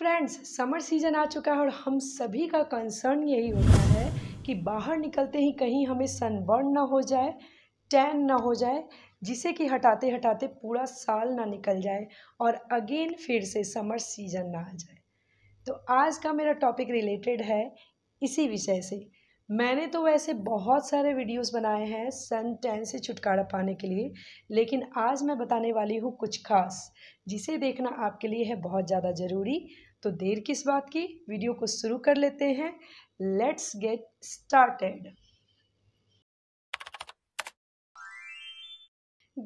friends summer season आ चुका है और हम सभी का कंसर्न यही होता है कि बाहर निकलते ही कहीं हमें सनबर्न ना हो जाए टैन ना हो जाए जिसे कि हटाते हटाते पूरा साल ना निकल जाए और अगेन फिर से समर सीज़न ना आ जाए तो आज का मेरा टॉपिक रिलेटेड है इसी विषय से मैंने तो वैसे बहुत सारे वीडियोस बनाए हैं सन टैन से छुटकारा पाने के लिए लेकिन आज मैं बताने वाली हूँ कुछ खास जिसे देखना आपके लिए है बहुत ज़्यादा ज़रूरी तो देर किस बात की वीडियो को शुरू कर लेते हैं let's get started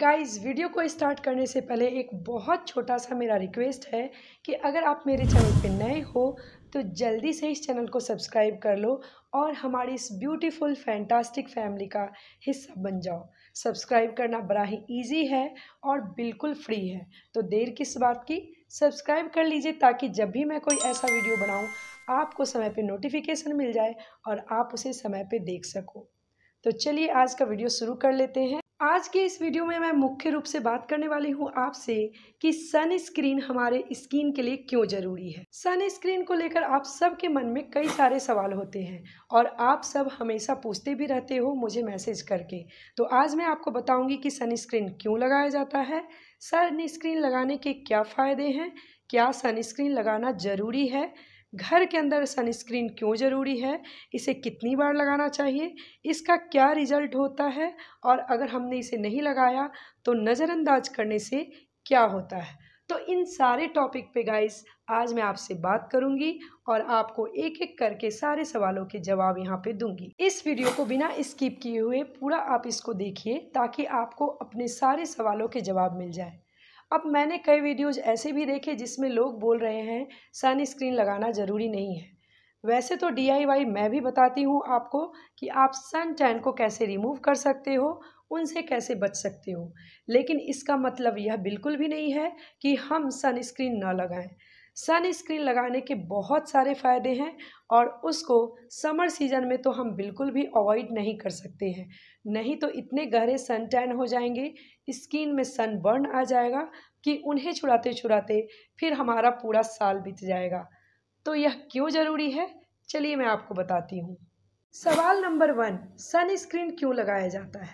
guys video को स्टार्ट करने से पहले एक बहुत छोटा सा मेरा रिक्वेस्ट है कि अगर आप मेरे चैनल पर नए हो तो जल्दी से इस चैनल को सब्सक्राइब कर लो और हमारी इस ब्यूटीफुल फैंटास्टिक फैमिली का हिस्सा बन जाओ सब्सक्राइब करना बड़ा ही ईजी है और बिल्कुल फ्री है तो देर किस बात की सब्सक्राइब कर लीजिए ताकि जब भी मैं कोई ऐसा वीडियो बनाऊँ आपको समय पे नोटिफिकेशन मिल जाए और आप उसे समय पे देख सको तो चलिए आज का वीडियो शुरू कर लेते हैं आज के इस वीडियो में मैं मुख्य रूप से बात करने वाली हूँ आपसे कि सनस्क्रीन हमारे स्किन के लिए क्यों ज़रूरी है सनस्क्रीन को लेकर आप सबके मन में कई सारे सवाल होते हैं और आप सब हमेशा पूछते भी रहते हो मुझे मैसेज करके तो आज मैं आपको बताऊंगी कि सनस्क्रीन क्यों लगाया जाता है सनस्क्रीन लगाने के क्या फ़ायदे हैं क्या सनस्क्रीन लगाना ज़रूरी है घर के अंदर सनस्क्रीन क्यों ज़रूरी है इसे कितनी बार लगाना चाहिए इसका क्या रिज़ल्ट होता है और अगर हमने इसे नहीं लगाया तो नज़रअंदाज करने से क्या होता है तो इन सारे टॉपिक पे गाइस आज मैं आपसे बात करूंगी और आपको एक एक करके सारे सवालों के जवाब यहाँ पे दूंगी इस वीडियो को बिना स्किप किए हुए पूरा आप इसको देखिए ताकि आपको अपने सारे सवालों के जवाब मिल जाए अब मैंने कई वीडियोज़ ऐसे भी देखे जिसमें लोग बोल रहे हैं सनस्क्रीन लगाना ज़रूरी नहीं है वैसे तो डी मैं भी बताती हूँ आपको कि आप सन टैन को कैसे रिमूव कर सकते हो उनसे कैसे बच सकते हो लेकिन इसका मतलब यह बिल्कुल भी नहीं है कि हम सनस्क्रीन ना लगाएं सनस्क्रीन लगाने के बहुत सारे फ़ायदे हैं और उसको समर सीज़न में तो हम बिल्कुल भी अवॉइड नहीं कर सकते हैं नहीं तो इतने गहरे सन टैन हो जाएंगे स्किन में सन बर्न आ जाएगा कि उन्हें छुड़ाते छुड़ाते फिर हमारा पूरा साल बीत जाएगा तो यह क्यों ज़रूरी है चलिए मैं आपको बताती हूँ सवाल नंबर वन सनस्क्रीन क्यों लगाया जाता है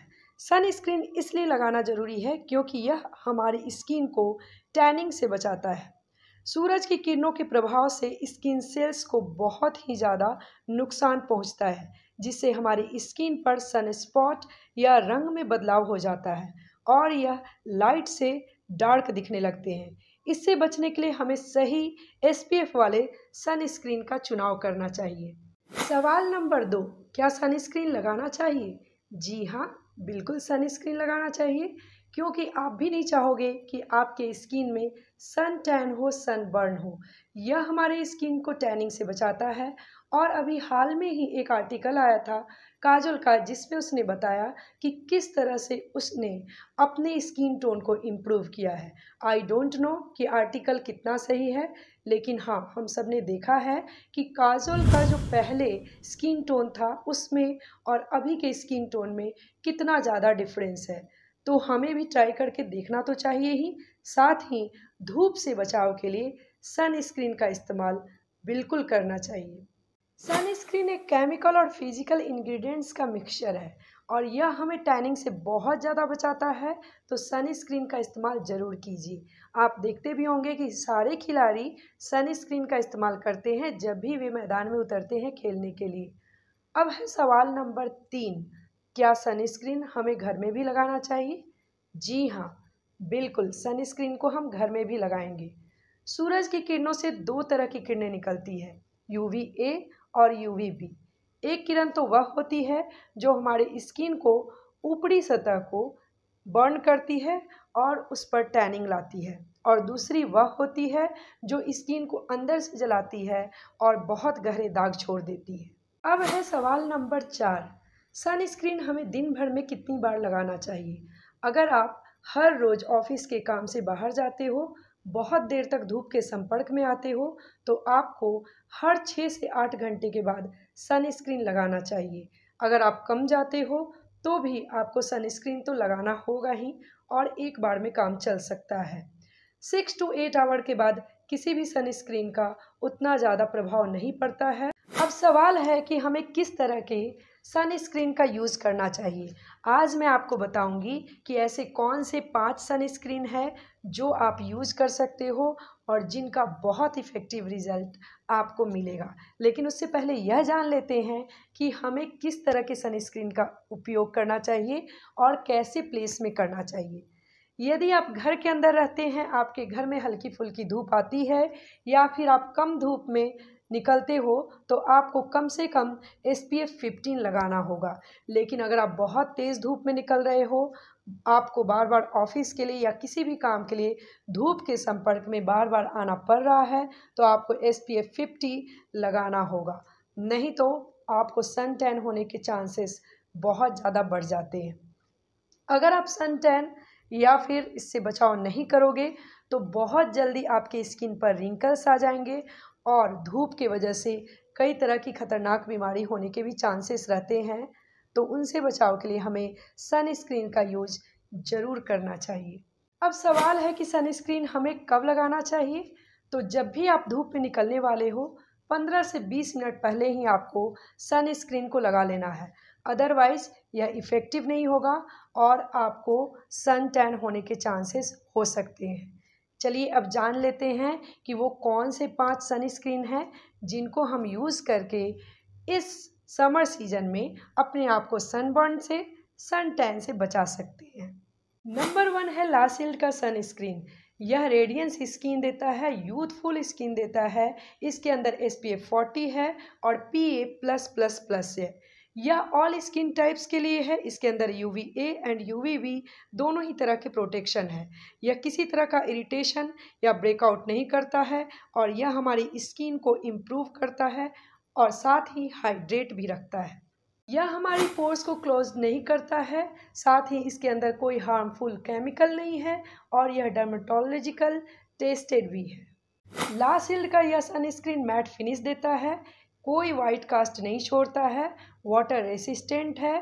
सनस्क्रीन इसलिए लगाना ज़रूरी है क्योंकि यह हमारी स्किन को टैनिंग से बचाता है सूरज की किरणों के प्रभाव से स्किन सेल्स को बहुत ही ज़्यादा नुकसान पहुंचता है जिससे हमारी स्किन पर सन स्पॉट या रंग में बदलाव हो जाता है और यह लाइट से डार्क दिखने लगते हैं इससे बचने के लिए हमें सही एसपीएफ वाले सनस्क्रीन का चुनाव करना चाहिए सवाल नंबर दो क्या सनस्क्रीन लगाना चाहिए जी हाँ बिल्कुल सनस्क्रीन लगाना चाहिए क्योंकि आप भी नहीं चाहोगे कि आपके स्किन में सन टैन हो सन बर्न हो यह हमारे स्किन को टैनिंग से बचाता है और अभी हाल में ही एक आर्टिकल आया था काजल का जिसमें उसने बताया कि किस तरह से उसने अपने स्किन टोन को इम्प्रूव किया है आई डोंट नो कि आर्टिकल कितना सही है लेकिन हाँ हम सब ने देखा है कि काजल का जो पहले स्किन टोन था उसमें और अभी के स्किन टोन में कितना ज़्यादा डिफरेंस है तो हमें भी ट्राई करके देखना तो चाहिए ही साथ ही धूप से बचाव के लिए सनस्क्रीन का इस्तेमाल बिल्कुल करना चाहिए सनस्क्रीन एक केमिकल और फिजिकल इंग्रेडिएंट्स का मिक्सचर है और यह हमें टैनिंग से बहुत ज़्यादा बचाता है तो सनस्क्रीन का इस्तेमाल ज़रूर कीजिए आप देखते भी होंगे कि सारे खिलाड़ी सनस्क्रीन का इस्तेमाल करते हैं जब भी वे मैदान में उतरते हैं खेलने के लिए अब है सवाल नंबर तीन क्या सनस्क्रीन हमें घर में भी लगाना चाहिए जी हाँ बिल्कुल सनस्क्रीन को हम घर में भी लगाएंगे सूरज की किरणों से दो तरह की किरणें निकलती है यूवी ए और यूवी बी एक किरण तो वह होती है जो हमारे स्किन को ऊपरी सतह को बर्न करती है और उस पर टैनिंग लाती है और दूसरी वह होती है जो स्किन को अंदर से जलाती है और बहुत गहरे दाग छोड़ देती है अब है सवाल नंबर चार सनस्क्रीन हमें दिन भर में कितनी बार लगाना चाहिए अगर आप हर रोज़ ऑफिस के काम से बाहर जाते हो बहुत देर तक धूप के संपर्क में आते हो तो आपको हर छः से आठ घंटे के बाद सनस्क्रीन लगाना चाहिए अगर आप कम जाते हो तो भी आपको सनस्क्रीन तो लगाना होगा ही और एक बार में काम चल सकता है सिक्स टू एट आवर के बाद किसी भी सनस्क्रीन का उतना ज़्यादा प्रभाव नहीं पड़ता है अब सवाल है कि हमें किस तरह के सनस्क्रीन का यूज़ करना चाहिए आज मैं आपको बताऊंगी कि ऐसे कौन से पांच सनस्क्रीन है जो आप यूज़ कर सकते हो और जिनका बहुत इफ़ेक्टिव रिज़ल्ट आपको मिलेगा लेकिन उससे पहले यह जान लेते हैं कि हमें किस तरह के सनस्क्रीन का उपयोग करना चाहिए और कैसे प्लेस में करना चाहिए यदि आप घर के अंदर रहते हैं आपके घर में हल्की फुल्की धूप आती है या फिर आप कम धूप में निकलते हो तो आपको कम से कम एस पी एफ फिफ्टीन लगाना होगा लेकिन अगर आप बहुत तेज़ धूप में निकल रहे हो आपको बार बार ऑफिस के लिए या किसी भी काम के लिए धूप के संपर्क में बार बार आना पड़ रहा है तो आपको एस पी एफ फिफ्टी लगाना होगा नहीं तो आपको सन टैन होने के चांसेस बहुत ज़्यादा बढ़ जाते हैं अगर आप सन टैन या फिर इससे बचाव नहीं करोगे तो बहुत जल्दी आपके स्किन पर रिंकल्स आ जाएंगे और धूप की वजह से कई तरह की खतरनाक बीमारी होने के भी चांसेस रहते हैं तो उनसे बचाव के लिए हमें सनस्क्रीन का यूज ज़रूर करना चाहिए अब सवाल है कि सनस्क्रीन हमें कब लगाना चाहिए तो जब भी आप धूप में निकलने वाले हो 15 से 20 मिनट पहले ही आपको सनस्क्रीन को लगा लेना है अदरवाइज़ यह इफ़ेक्टिव नहीं होगा और आपको सन टैन होने के चांसेस हो सकते हैं चलिए अब जान लेते हैं कि वो कौन से पांच सनस्क्रीन हैं जिनको हम यूज़ करके इस समर सीजन में अपने आप को सनबर्न से सन टैन से बचा सकते हैं नंबर वन है लासिल्ड का सनस्क्रीन यह रेडियंस स्किन देता है यूथफुल स्किन देता है इसके अंदर एस पी एफ फोर्टी है और P A plus plus plus है यह ऑल स्किन टाइप्स के लिए है इसके अंदर U V A and U V V दोनों ही तरह के प्रोटेक्शन है यह किसी तरह का इरिटेशन या ब्रेकआउट नहीं करता है और यह हमारी स्किन को इम्प्रूव करता है और साथ ही हाइड्रेट भी रखता है यह हमारी पोर्स को क्लोज नहीं करता है साथ ही इसके अंदर कोई हार्मफुल केमिकल नहीं है और यह डर्मेटोलॉजिकल टेस्टेड भी है लास्ट हिल्ड का यह सनस्क्रीन मैट फिनिश देता है कोई वाइट कास्ट नहीं छोड़ता है वाटर रेसिस्टेंट है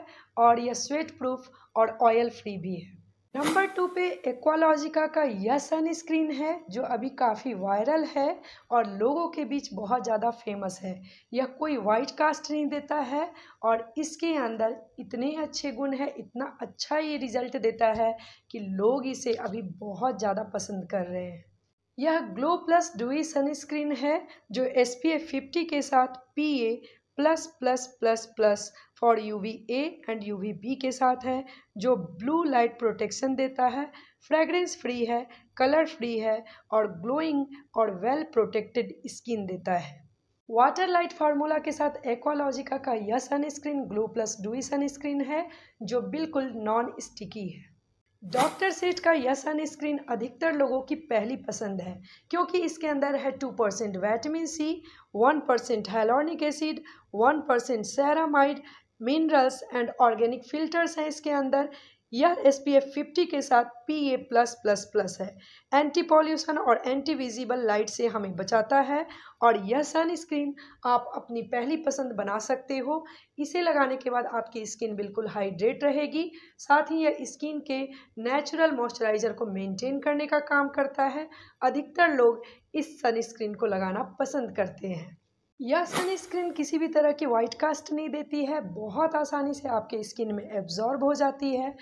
और यह स्वेट प्रूफ और ऑयल फ्री भी है नंबर टू पे एक्वालॉजिका का यह सनस्क्रीन है जो अभी काफ़ी वायरल है और लोगों के बीच बहुत ज़्यादा फेमस है यह कोई वाइट कास्ट नहीं देता है और इसके अंदर इतने अच्छे गुण है इतना अच्छा ये रिज़ल्ट देता है कि लोग इसे अभी बहुत ज़्यादा पसंद कर रहे हैं यह ग्लो प्लस डुई सनस्क्रीन है जो एस पी एफ फिफ्टी के साथ P A plus plus plus plus for U V A and U V B के साथ है जो ब्लू लाइट प्रोटेक्शन देता है फ्रेगरेंस फ्री है कलर फ्री है और ग्लोइंग और वेल प्रोटेक्टेड स्किन देता है वाटर लाइट फार्मूला के साथ एक्वालॉजिका का यह sunscreen glow plus dewy sunscreen है जो बिल्कुल नॉन स्टिकी है डॉक्टर सेट का यह सनस्क्रीन अधिकतर लोगों की पहली पसंद है क्योंकि इसके अंदर है two percent vitamin C one percent hyaluronic acid one percent ceramide minerals and organic filters हैं इसके अंदर यह एस पी एफ फिफ्टी के साथ P A plus plus plus है एंटी पॉल्यूशन और एंटी विजिबल लाइट से हमें बचाता है और यह सनस्क्रीन आप अपनी पहली पसंद बना सकते हो इसे लगाने के बाद आपकी स्किन बिल्कुल हाइड्रेट रहेगी साथ ही यह स्किन के नेचुरल मॉइस्चराइज़र को मेंटेन करने का काम करता है अधिकतर लोग इस सनस्क्रीन को लगाना पसंद करते हैं यह सनस्क्रीन किसी भी तरह की वाइट कास्ट नहीं देती है बहुत आसानी से आपके स्किन में एब्जॉर्ब हो जाती है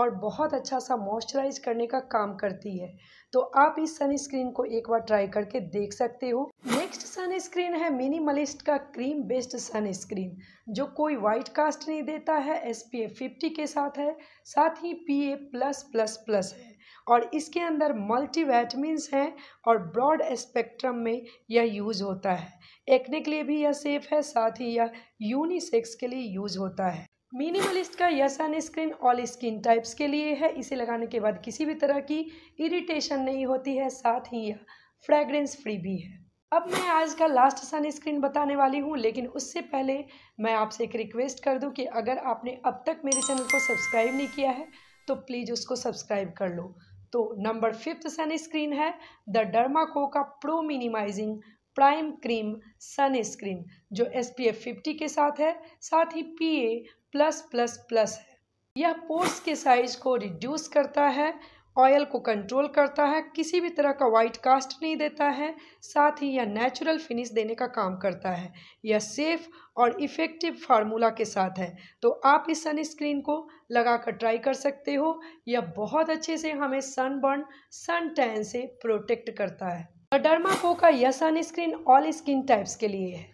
और बहुत अच्छा सा मॉइस्चराइज करने का काम करती है तो आप इस सनस्क्रीन को एक बार ट्राई करके देख सकते हो नेक्स्ट सनस्क्रीन है मिनिमलिस्ट का क्रीम बेस्ड सनस्क्रीन जो कोई वाइट कास्ट नहीं देता है एस पी एफ फिफ्टी के साथ है साथ ही P A plus plus plus है और इसके अंदर मल्टीवैटमिन्स हैं और ब्रॉड स्पेक्ट्रम में यह यूज़ होता है एक्ने के लिए भी यह सेफ़ है साथ ही यह यूनिसेक्स के लिए यूज़ होता है मिनिमलिस्ट का यह सनस्क्रीन ऑल स्किन टाइप्स के लिए है इसे लगाने के बाद किसी भी तरह की इरिटेशन नहीं होती है साथ ही यह फ्रेगरेंस फ्री भी है अब मैं आज का लास्ट सनस्क्रीन बताने वाली हूँ लेकिन उससे पहले मैं आपसे एक रिक्वेस्ट कर दूँ कि अगर आपने अब तक मेरे चैनल को सब्सक्राइब नहीं किया है तो प्लीज़ उसको सब्सक्राइब कर लो तो नंबर फिफ्थ सनस्क्रीन है द डर्माको का pro minimising prime cream sunscreen जो एस पी एफ फिफ्टी के साथ है साथ ही P A plus plus plus है यह पोर्स के साइज को रिड्यूस करता है ऑयल को कंट्रोल करता है किसी भी तरह का वाइट कास्ट नहीं देता है साथ ही यह नेचुरल फिनिश देने का काम करता है यह सेफ़ और इफ़ेक्टिव फार्मूला के साथ है तो आप इस सनस्क्रीन को लगाकर ट्राई कर सकते हो यह बहुत अच्छे से हमें सनबर्न सन टैन से प्रोटेक्ट करता है को तो का यह सनस्क्रीन ऑल स्किन टाइप्स के लिए है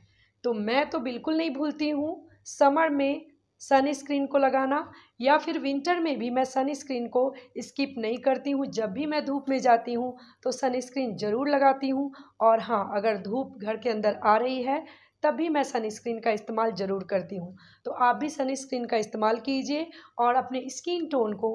तो मैं तो बिल्कुल नहीं भूलती हूँ समर में सनस्क्रीन को लगाना या फिर विंटर में भी मैं सनस्क्रीन को स्किप नहीं करती हूँ जब भी मैं धूप में जाती हूँ तो सनस्क्रीन ज़रूर लगाती हूँ और हाँ अगर धूप घर के अंदर आ रही है तब भी मैं सनस्क्रीन का इस्तेमाल ज़रूर करती हूँ तो आप भी सनस्क्रीन का इस्तेमाल कीजिए और अपने स्किन टोन को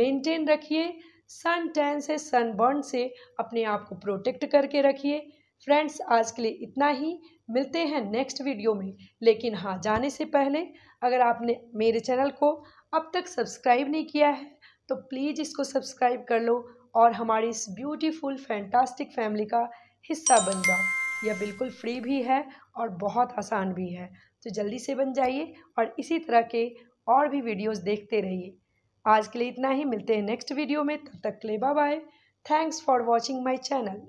मेनटेन रखिए सन टैन से सनबर्न से अपने आप को प्रोटेक्ट करके रखिए फ्रेंड्स आज के लिए इतना ही मिलते हैं नेक्स्ट वीडियो में लेकिन हाँ जाने से पहले अगर आपने मेरे चैनल को अब तक सब्सक्राइब नहीं किया है तो प्लीज़ इसको सब्सक्राइब कर लो और हमारी इस ब्यूटीफुल फैंटास्टिक फैमिली का हिस्सा बन जाओ यह बिल्कुल फ्री भी है और बहुत आसान भी है तो जल्दी से बन जाइए और इसी तरह के और भी वीडियोस देखते रहिए आज के लिए इतना ही मिलते हैं नेक्स्ट वीडियो में तब तक ले bye thanks for watching my channel